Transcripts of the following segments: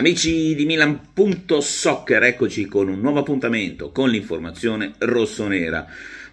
Amici di Milan.soccer, eccoci con un nuovo appuntamento con l'informazione rossonera.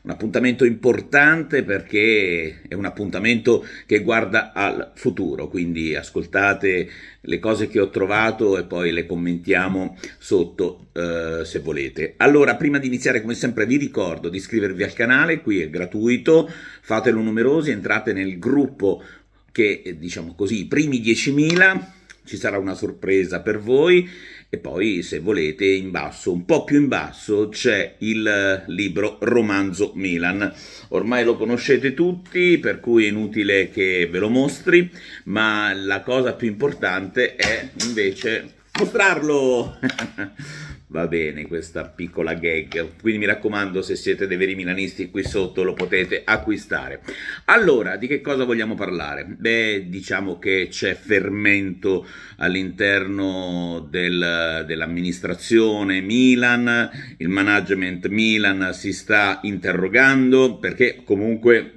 Un appuntamento importante perché è un appuntamento che guarda al futuro, quindi ascoltate le cose che ho trovato e poi le commentiamo sotto eh, se volete. Allora, prima di iniziare come sempre vi ricordo di iscrivervi al canale, qui è gratuito, fatelo numerosi, entrate nel gruppo che eh, diciamo così, i primi 10.000 ci sarà una sorpresa per voi e poi se volete in basso, un po' più in basso, c'è il eh, libro Romanzo Milan. Ormai lo conoscete tutti, per cui è inutile che ve lo mostri, ma la cosa più importante è invece mostrarlo. Va bene questa piccola gag, quindi mi raccomando se siete dei veri milanisti qui sotto lo potete acquistare. Allora, di che cosa vogliamo parlare? Beh, diciamo che c'è fermento all'interno del, dell'amministrazione Milan, il management Milan si sta interrogando perché comunque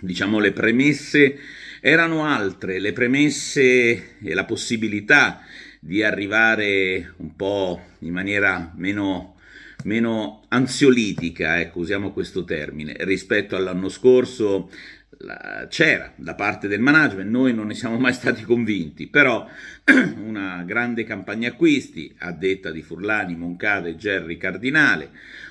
diciamo le premesse erano altre, le premesse e la possibilità di arrivare un po' in maniera meno, meno ansiolitica, ecco, usiamo questo termine, rispetto all'anno scorso c'era da parte del management, noi non ne siamo mai stati convinti, però una grande campagna acquisti, a detta di Furlani, Moncada e Gerry Cardinale,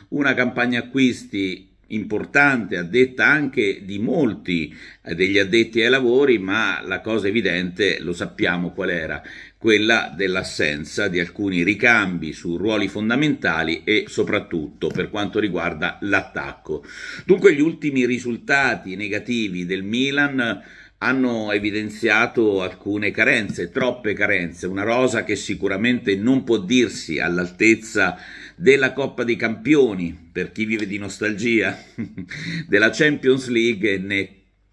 una campagna acquisti importante, addetta anche di molti eh, degli addetti ai lavori, ma la cosa evidente lo sappiamo qual era, quella dell'assenza di alcuni ricambi su ruoli fondamentali e soprattutto per quanto riguarda l'attacco. Dunque gli ultimi risultati negativi del Milan hanno evidenziato alcune carenze, troppe carenze, una rosa che sicuramente non può dirsi all'altezza della Coppa dei Campioni, per chi vive di nostalgia, della Champions League e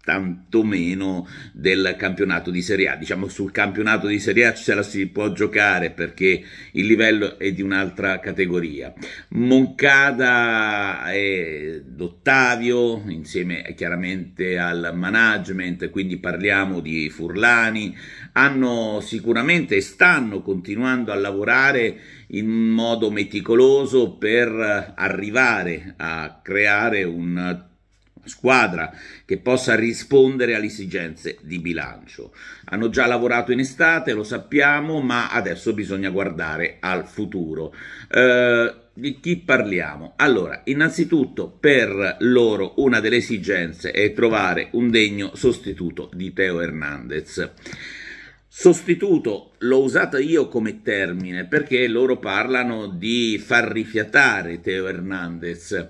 tantomeno del campionato di Serie A. Diciamo sul campionato di Serie A ce la si può giocare perché il livello è di un'altra categoria. Moncada e D'Ottavio insieme eh, chiaramente al management, quindi parliamo di Furlani, hanno sicuramente e stanno continuando a lavorare in modo meticoloso per arrivare a creare un squadra che possa rispondere alle esigenze di bilancio. Hanno già lavorato in estate, lo sappiamo, ma adesso bisogna guardare al futuro. Eh, di chi parliamo? Allora, innanzitutto per loro una delle esigenze è trovare un degno sostituto di Teo Hernandez. Sostituto l'ho usata io come termine perché loro parlano di far rifiatare Teo Hernandez.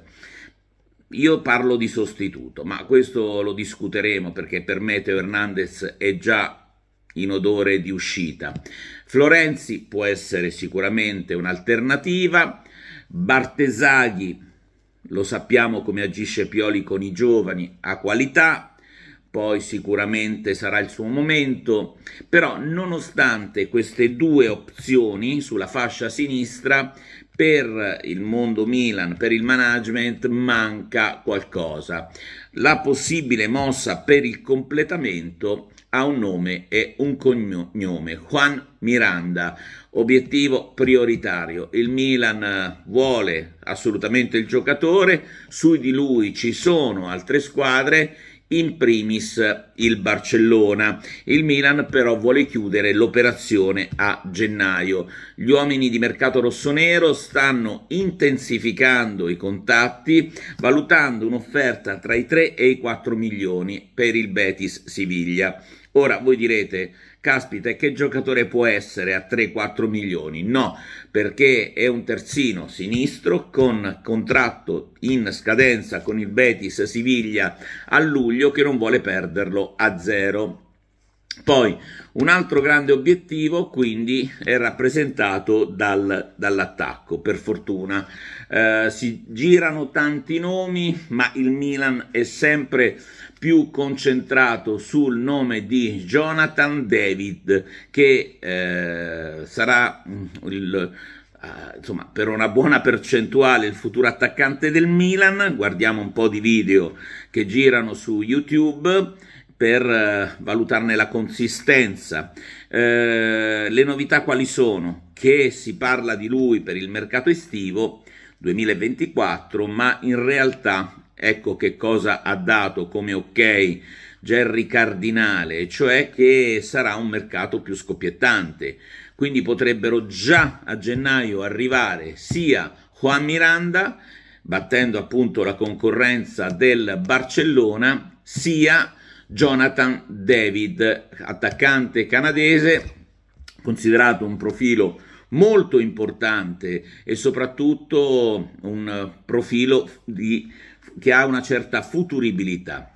Io parlo di sostituto, ma questo lo discuteremo perché per me Teo Hernandez è già in odore di uscita. Florenzi può essere sicuramente un'alternativa, Bartesaghi lo sappiamo come agisce Pioli con i giovani, ha qualità, poi sicuramente sarà il suo momento, però nonostante queste due opzioni sulla fascia sinistra, per il mondo Milan, per il management manca qualcosa. La possibile mossa per il completamento ha un nome e un cognome, Juan Miranda, obiettivo prioritario. Il Milan vuole assolutamente il giocatore, su di lui ci sono altre squadre in primis il Barcellona. Il Milan però vuole chiudere l'operazione a gennaio. Gli uomini di mercato rossonero stanno intensificando i contatti, valutando un'offerta tra i 3 e i 4 milioni per il Betis Siviglia. Ora voi direte, caspita, che giocatore può essere a 3-4 milioni? No, perché è un terzino sinistro con contratto in scadenza con il Betis Siviglia a luglio che non vuole perderlo a zero. Poi un altro grande obiettivo quindi è rappresentato dal, dall'attacco, per fortuna. Eh, si girano tanti nomi, ma il Milan è sempre più concentrato sul nome di Jonathan David, che eh, sarà mm, il, Uh, insomma, per una buona percentuale il futuro attaccante del Milan. Guardiamo un po' di video che girano su YouTube per eh, valutarne la consistenza. Eh, le novità quali sono? Che si parla di lui per il mercato estivo 2024, ma in realtà ecco che cosa ha dato come ok Jerry Cardinale, cioè che sarà un mercato più scoppiettante. Quindi potrebbero già a gennaio arrivare sia Juan Miranda, battendo appunto la concorrenza del Barcellona, sia Jonathan David, attaccante canadese, considerato un profilo molto importante e soprattutto un profilo di, che ha una certa futuribilità.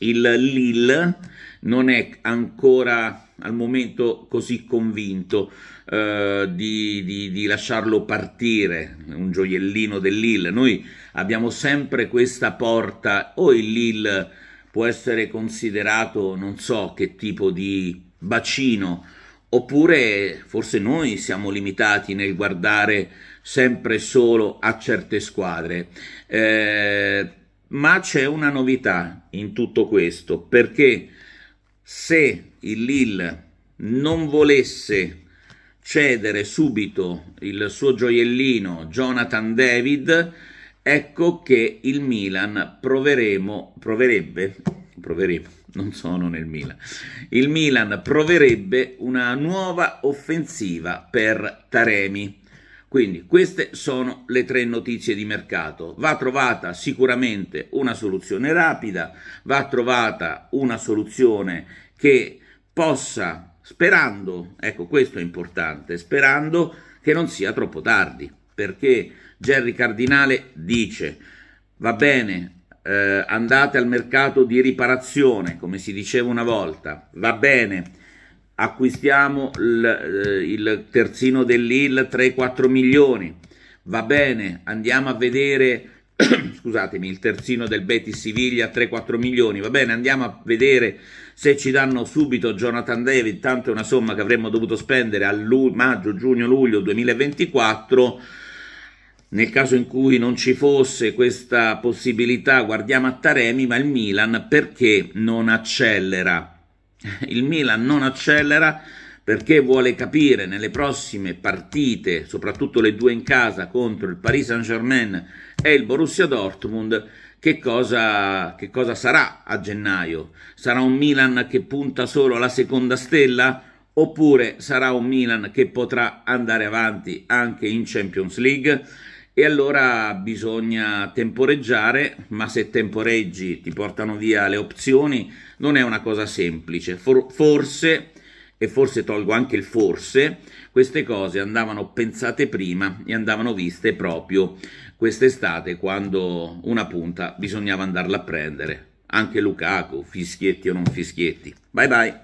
Il Lille non è ancora al momento così convinto eh, di, di, di, lasciarlo partire, un gioiellino del Lille. Noi abbiamo sempre questa porta o il Lille può essere considerato non so che tipo di bacino, oppure forse noi siamo limitati nel guardare sempre solo a certe squadre. Eh, ma c'è una novità in tutto questo, perché se il Lille non volesse cedere subito il suo gioiellino Jonathan David, Ecco che il Milan proveremo, proverebbe, proveremo, non sono nel Milan, il Milan proverebbe una nuova offensiva per Taremi. Quindi queste sono le tre notizie di mercato. Va trovata sicuramente una soluzione rapida, va trovata una soluzione che possa, sperando, ecco questo è importante, sperando che non sia troppo tardi perché Gerry Cardinale dice va bene eh, andate al mercato di riparazione come si diceva una volta va bene acquistiamo il, eh, il terzino dell'IL 3-4 milioni va bene andiamo a vedere scusatemi, il terzino del Betis Siviglia 3-4 milioni, va bene, andiamo a vedere se ci danno subito Jonathan David, tanto è una somma che avremmo dovuto spendere a maggio, giugno, luglio 2024 nel caso in cui non ci fosse questa possibilità guardiamo a Taremi, ma il Milan perché non accelera? Il Milan non accelera perché vuole capire nelle prossime partite, soprattutto le due in casa contro il Paris Saint-Germain e il Borussia Dortmund, che cosa, che cosa sarà a gennaio? Sarà un Milan che punta solo alla seconda stella? Oppure sarà un Milan che potrà andare avanti anche in Champions League? e allora bisogna temporeggiare, ma se temporeggi ti portano via le opzioni, non è una cosa semplice. For- forse, e forse tolgo anche il forse, queste cose andavano pensate prima e andavano viste proprio quest'estate quando una punta bisognava andarla a prendere. Anche Lukaku, fischietti o non fischietti. Bye bye.